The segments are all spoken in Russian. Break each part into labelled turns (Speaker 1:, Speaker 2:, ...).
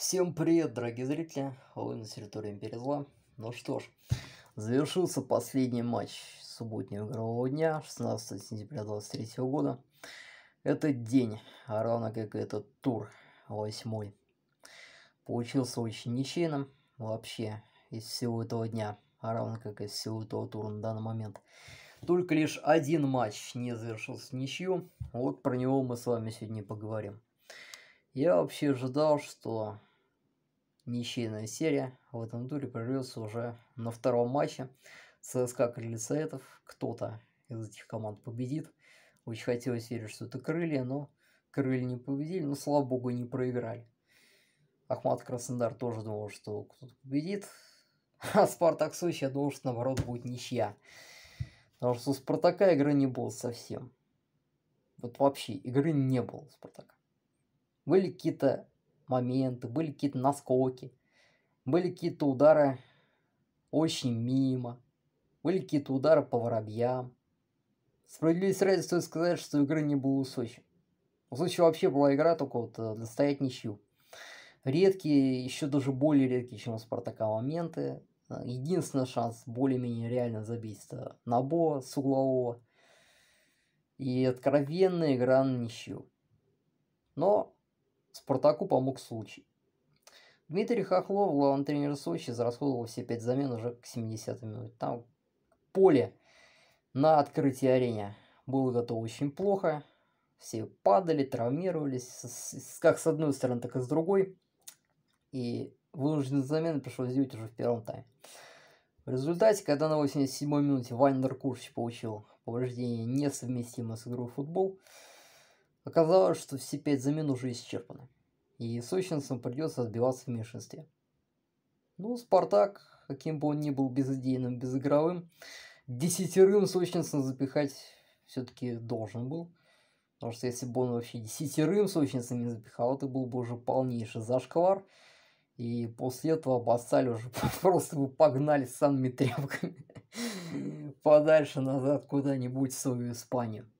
Speaker 1: Всем привет, дорогие зрители! Вы на территории Империи Зла. Ну что ж, завершился последний матч субботнего игрового дня, 16 сентября 2023 года. Этот день, а равно как и этот тур, восьмой, получился очень ничейным. Вообще, из всего этого дня, а равно как и из всего этого тура на данный момент, только лишь один матч не завершился ничью. Вот про него мы с вами сегодня поговорим. Я вообще ожидал, что ничейная серия в этом туре прервется уже на втором матче. ЦСКА Крыльцаэтов, кто-то из этих команд победит. Очень хотелось верить, что это крылья, но крылья не победили, но, слава богу, не проиграли. Ахмат Краснодар тоже думал, что кто-то победит. А Спартак Сочи, я думал, что наоборот будет ничья. Потому что у Спартака игры не было совсем. Вот вообще, игры не было у Спартака. Были какие-то моменты, были какие-то наскоки, были какие-то удары очень мимо, были какие-то удары по воробьям. Справедливости ради стоит сказать, что игры не было у Сочи. У Сочи вообще была игра только вот для э, стоять ничью. Редкие, еще даже более редкие, чем у Спартака моменты. Э, единственный шанс более-менее реально забить это Набо с углового. И откровенная игра на ничью. Но Спартаку помог случай. Дмитрий Хохлов, главный тренер Сочи, зарасходовал все пять замен уже к 70 минуте. Там поле на открытии арене было готово очень плохо. Все падали, травмировались, как с одной стороны, так и с другой. И вынужденные замены пришлось сделать уже в первом тайме. В результате, когда на 87-й минуте Вайнер Курч получил повреждение, несовместимое с игрой в футбол, Оказалось, что все пять замен уже исчерпаны, и сущностям придется отбиваться в меньшинстве. Ну, Спартак, каким бы он ни был безыдейным, безигровым, десятерым сущностям запихать все-таки должен был. Потому что если бы он вообще десятерым сущностям не запихал, это был бы уже полнейший зашквар. И после этого обоссали уже, просто бы погнали с самыми тряпками подальше назад куда-нибудь в свою Испанию.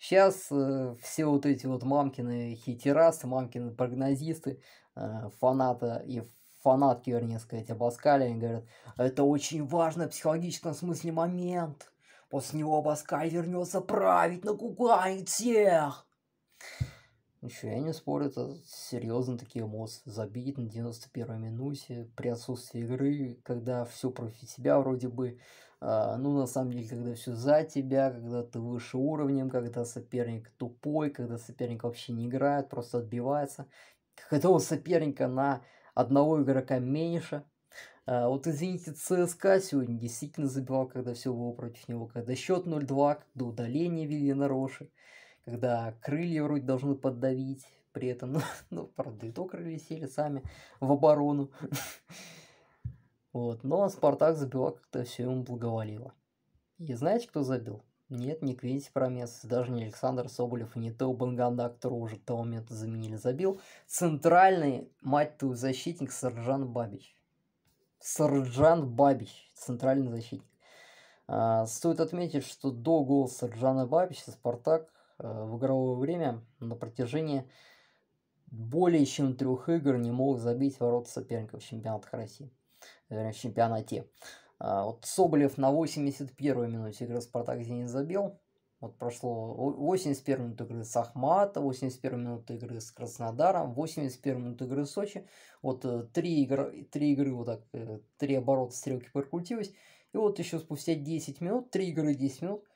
Speaker 1: Сейчас э, все вот эти вот мамкины хитерасы, мамкины прогнозисты, э, фаната и фанатки, вернее сказать, обоскали они говорят, это очень важный в психологическом смысле момент. После него Абаскаль вернется править, накуганит всех. Еще я не спорю, это серьезно такие эмоции. забит на 91-й минуте при отсутствии игры, когда все против тебя вроде бы. А, ну, на самом деле, когда все за тебя, когда ты выше уровнем, когда соперник тупой, когда соперник вообще не играет, просто отбивается. Когда у соперника на одного игрока меньше. А, вот извините, ЦСКА сегодня действительно забивал, когда все было против него. Когда счет 0-2, когда удаление вели на Роши когда крылья вроде должны поддавить, при этом, ну, ну правда, и то крылья сели сами в оборону. Вот, но Спартак забивал как-то все ему благоволило. И знаете, кто забил? Нет, не Квинси Промес, даже не Александр Соболев, не то Банганда, которого уже к тому моменту заменили, забил. Центральный, мать ту, защитник Сержан Бабич. Сержан Бабич, центральный защитник. А, стоит отметить, что до гола Сержана Бабича Спартак Э, в игровое время на протяжении более чем трех игр не мог забить ворот соперника в чемпионатах России, вернее, в чемпионате. А, вот Соболев на 81-й минуте игры «Спартак» «Зенит» забил. Вот прошло 81 минут игры с Ахмата, 81 минут игры с Краснодаром, 81 минут игры с Сочи. Вот э, три, игры, три игры, вот так, э, три оборота стрелки прокрутилось. И вот еще спустя 10 минут, три игры 10 минут,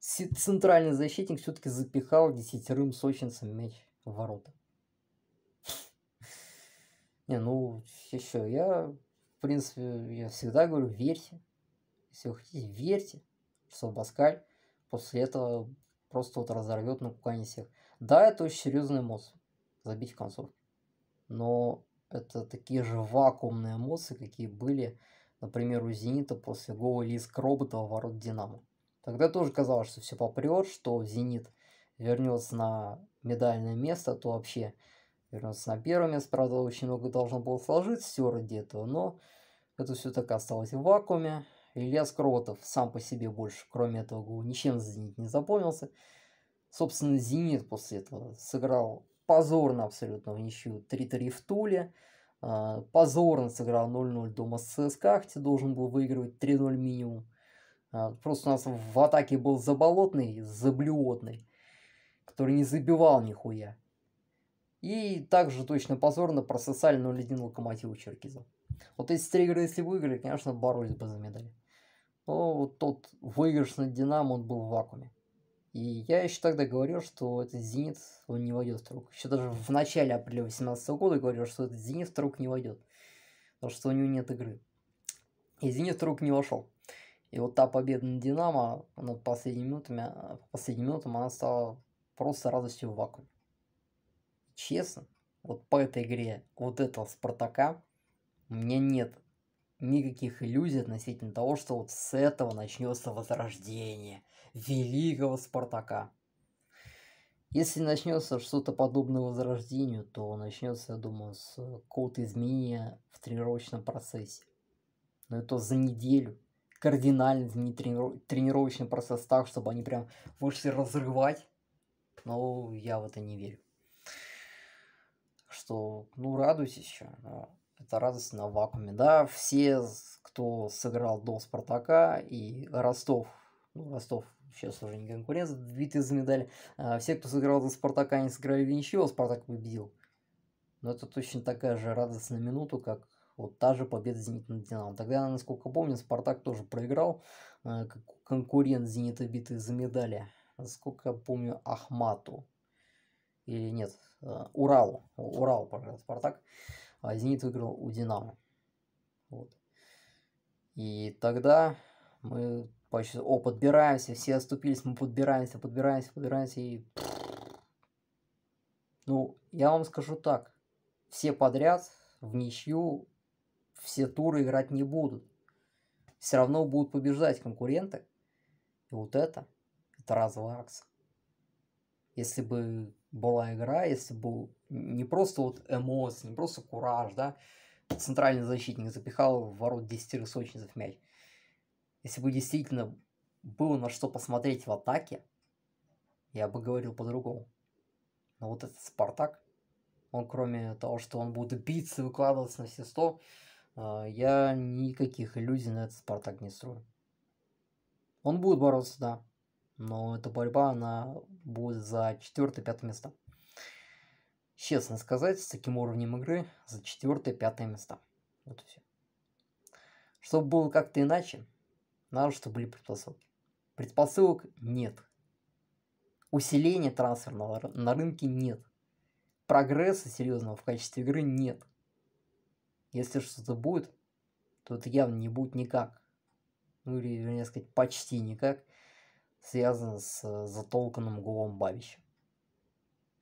Speaker 1: центральный защитник все-таки запихал десятерым сочинцам мяч в ворота. Не, ну, еще я, в принципе, я всегда говорю, верьте. Если вы хотите, верьте, что Баскаль после этого просто вот разорвет на кукане всех. Да, это очень серьезный эмоция, забить в концовке. Но это такие же вакуумные эмоции, какие были, например, у «Зенита» после гола Лиз Кробота в ворот «Динамо». Тогда тоже казалось, что все попрет, что «Зенит» вернется на медальное место, то вообще вернется на первое место. Правда, очень много должно было сложиться все ради этого, но это все так осталось в вакууме. Илья Скротов сам по себе больше, кроме этого гола, ничем за «Зенит» не запомнился. Собственно, «Зенит» после этого сыграл позорно абсолютно в ничью 3-3 в Туле. А, позорно сыграл 0-0 дома с ЦСКА, хотя должен был выигрывать 3-0 минимум. А, просто у нас в атаке был Заболотный, Заблюотный, который не забивал нихуя. И также точно позорно прососали 0-1 локомотиву Черкизов. Вот эти три игры, если выиграли, конечно, боролись бы за медали. Но вот тот выигрыш над Динамо, он был в вакууме. И я еще тогда говорил, что этот «Зенит», он не войдет в круг. Еще даже в начале апреля 2018 года говорил, что этот «Зенит» в круг не войдет. Потому что у него нет игры. И «Зенит» в круг не вошел. И вот та победа на Динамо, над последними минутами, э, последними минутами она стала просто радостью в вакууме. Честно, вот по этой игре вот этого Спартака у меня нет никаких иллюзий относительно того, что вот с этого начнется возрождение великого Спартака. Если начнется что-то подобное возрождению, то начнется, я думаю, с э, какого-то изменения в тренировочном процессе. Но это за неделю, кардинально не трени... тренировочный процесс так, чтобы они прям вышли разрывать. Но я в это не верю. Что, ну, радуйтесь еще. Но это радость на вакууме. Да, все, кто сыграл до Спартака и Ростов, ну, Ростов сейчас уже не конкурент, битый за медаль. А, все, кто сыграл за Спартака, не сыграли ничего, а Спартак победил. Но это точно такая же радость на минуту, как вот та же победа Зенита над Динамо. Тогда, насколько помню, Спартак тоже проиграл. Э, как конкурент Зенита битый за медали. Насколько я помню, Ахмату. Или нет, э, Урал Урал проиграл Спартак. А Зенит выиграл у Динамо. Вот. И тогда мы почти, о, подбираемся, все отступились мы подбираемся, подбираемся, подбираемся и... Ну, я вам скажу так, все подряд в ничью все туры играть не будут. Все равно будут побеждать конкуренты. И вот это, это разовая акция. Если бы была игра, если бы не просто вот эмоции, не просто кураж, да, центральный защитник запихал в ворот 10 рысочницев мяч. Если бы действительно было на что посмотреть в атаке, я бы говорил по-другому. Но вот этот Спартак, он кроме того, что он будет биться, выкладываться на все сто, а, я никаких иллюзий на этот Спартак не строю. Он будет бороться, да. Но эта борьба, она будет за четвертое-пятое место. Честно сказать, с таким уровнем игры за четвертое-пятое места. Вот и все. Чтобы было как-то иначе, надо, чтобы были предпосылки. Предпосылок нет. Усиления трансферного на рынке нет. Прогресса серьезного в качестве игры нет. Если что-то будет, то это явно не будет никак. Ну или, вернее сказать, почти никак связано с э, затолканным голом Бабищем.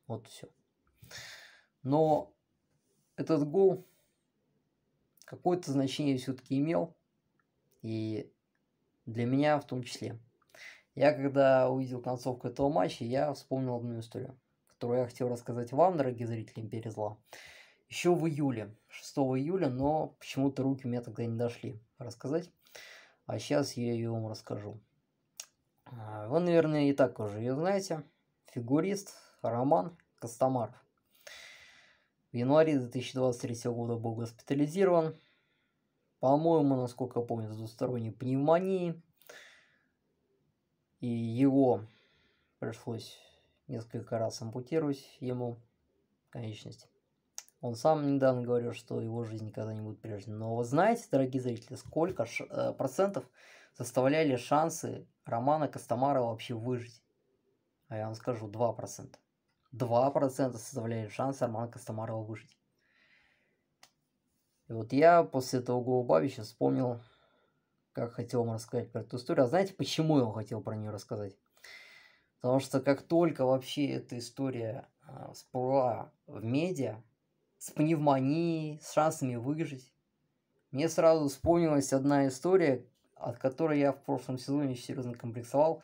Speaker 1: Вот все. Но этот гол какое-то значение все-таки имел. И для меня в том числе. Я когда увидел концовку этого матча, я вспомнил одну историю, которую я хотел рассказать вам, дорогие зрители Империи Зла еще в июле, 6 июля, но почему-то руки у меня тогда не дошли рассказать. А сейчас я ее вам расскажу. А, вы, наверное, и так уже ее знаете. Фигурист Роман Костомаров. В январе 2023 года был госпитализирован. По-моему, насколько я помню, с двусторонней пневмонии, И его пришлось несколько раз ампутировать ему конечность. Он сам недавно говорил, что его жизнь никогда не будет прежней. Но вы знаете, дорогие зрители, сколько э, процентов составляли шансы Романа Костомарова вообще выжить? А я вам скажу, 2%. 2% составляли шансы Романа Костомарова выжить. И вот я после этого Голубавича вспомнил, как хотел вам рассказать про эту историю. А знаете, почему я вам хотел про нее рассказать? Потому что как только вообще эта история э, всплыла в медиа, с пневмонией, с шансами выжить. Мне сразу вспомнилась одна история, от которой я в прошлом сезоне серьезно комплексовал.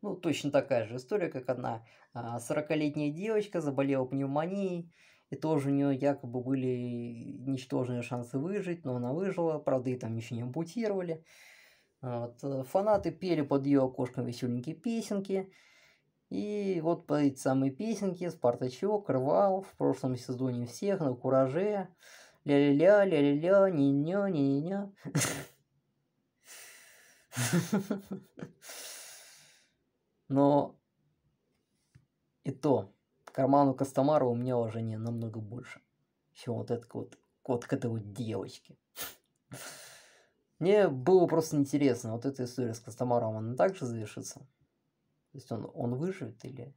Speaker 1: Ну, точно такая же история, как одна 40-летняя а, девочка заболела пневмонией, и тоже у нее якобы были ничтожные шансы выжить, но она выжила, правда, и там ничего не ампутировали. Вот. Э, фанаты пели под ее окошком веселенькие песенки – и вот по этой самой песенке Спартачок рвал в прошлом сезоне всех на кураже. Ля-ля-ля, ля-ля-ля, не-ня, не-ня. Но и то, карману Костомару у меня уже не намного больше, чем вот этот вот, вот к этой вот девочке. Мне было просто интересно, вот эта история с Костомаром, она также завершится? То есть он, он выживет или...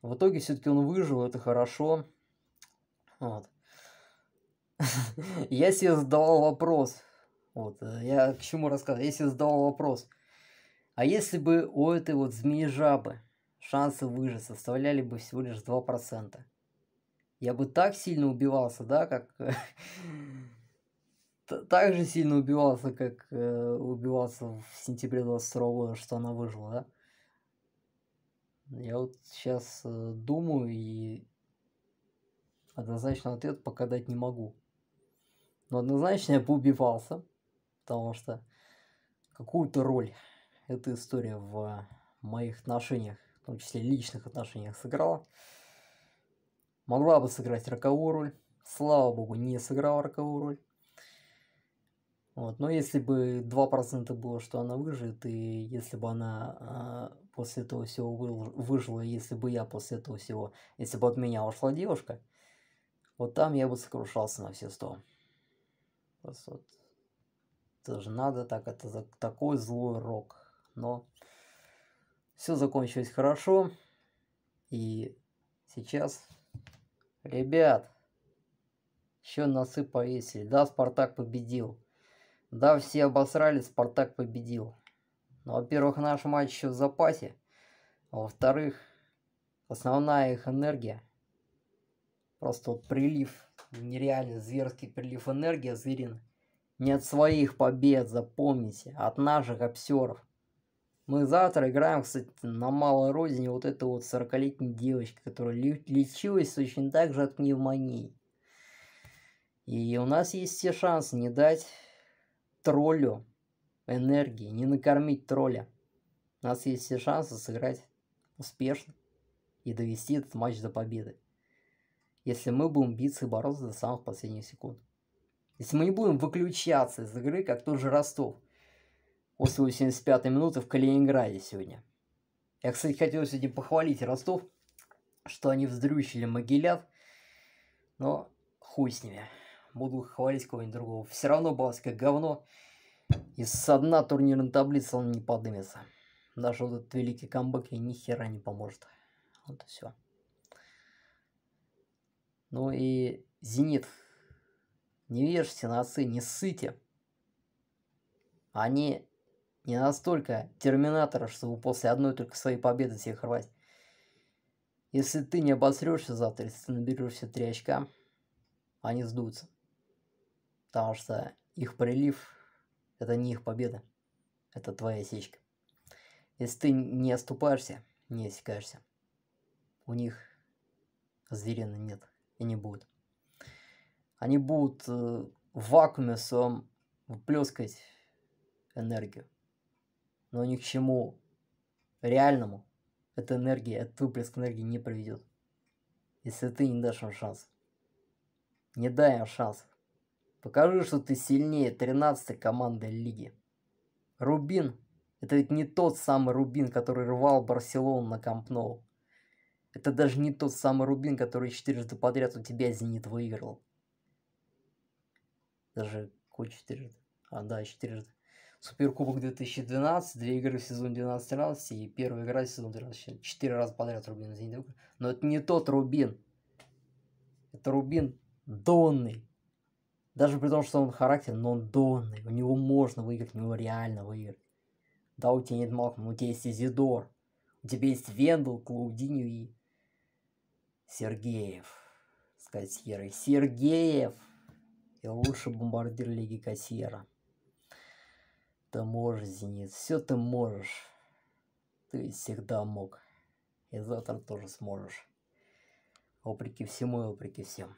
Speaker 1: В итоге все-таки он выжил, это хорошо. Вот. Я себе задавал вопрос. Вот, э, я к чему рассказываю? Я себе задавал вопрос. А если бы у этой вот змеи-жабы шансы выжить составляли бы всего лишь 2%, я бы так сильно убивался, да, как... так же сильно убивался, как э, убивался в сентябре 22 года, что она выжила, да? Я вот сейчас э, думаю и однозначно ответ пока дать не могу. Но однозначно я поубивался, потому что какую-то роль эта история в моих отношениях, в том числе личных отношениях, сыграла. Могла бы сыграть роковую роль. Слава богу, не сыграла роковую роль. Вот. Но если бы 2% было, что она выживет, и если бы она а, после этого всего выжило, если бы я после этого всего, если бы от меня ушла девушка, вот там я бы сокрушался на все сто. Просто вот, это же надо так, это такой злой рок. Но все закончилось хорошо. И сейчас, ребят, еще носы повесили. Да, Спартак победил. Да, все обосрали, Спартак победил. Ну, во-первых, наш матч еще в запасе. А во-вторых, основная их энергия. Просто вот прилив, нереально зверский прилив энергии зверин. Не от своих побед, запомните, а от наших обсеров. Мы завтра играем, кстати, на малой родине вот эта вот 40-летней девочки, которая лечилась очень так же от пневмонии. И у нас есть все шансы не дать троллю энергии, не накормить тролля. У нас есть все шансы сыграть успешно и довести этот матч до победы. Если мы будем биться и бороться до самых последних секунд. Если мы не будем выключаться из игры, как тот же Ростов после 85-й минуты в Калининграде сегодня. Я, кстати, хотел сегодня похвалить Ростов, что они вздрючили Могилят, но хуй с ними. Буду хвалить кого-нибудь другого. Все равно Балское говно. И со дна турнирной таблицы он не поднимется. Даже вот этот великий камбэк ей ни хера не поможет. Вот и все. Ну и «Зенит». Не вешайте носы, не ссыте. Они не настолько терминаторы, чтобы после одной только своей победы всех рвать. Если ты не обосрешься завтра, если ты наберешься 3 очка, они сдутся. Потому что их прилив это не их победа. Это твоя сечка. Если ты не оступаешься, не осекаешься, у них зверина нет и не будет. Они будут э, в вакууме своем выплескать энергию. Но ни к чему реальному эта энергия, этот выплеск энергии не приведет. Если ты не дашь им шанс. Не дай им шанс. Покажи, что ты сильнее 13 команды лиги. Рубин – это ведь не тот самый Рубин, который рвал Барселону на Камп Ноу. Это даже не тот самый Рубин, который четырежды подряд у тебя Зенит выиграл. Даже какой четырежды? А, да, четырежды. Суперкубок 2012, две игры в сезон 12-13 и первая игра в сезон 13 Четыре раза подряд Рубин Зенит выиграл. Но это не тот Рубин. Это Рубин донный, даже при том, что он характер, но он донный. У него можно выиграть, у него реально выиграть. Да, у тебя нет Малкома, у тебя есть Изидор. У тебя есть Вендел, Клаудиню и Сергеев. Сказать Сьерой. Сергеев! И лучший бомбардир Лиги Кассиера. Ты можешь, Зенит. Все ты можешь. Ты всегда мог. И завтра тоже сможешь. Вопреки всему и вопреки всем.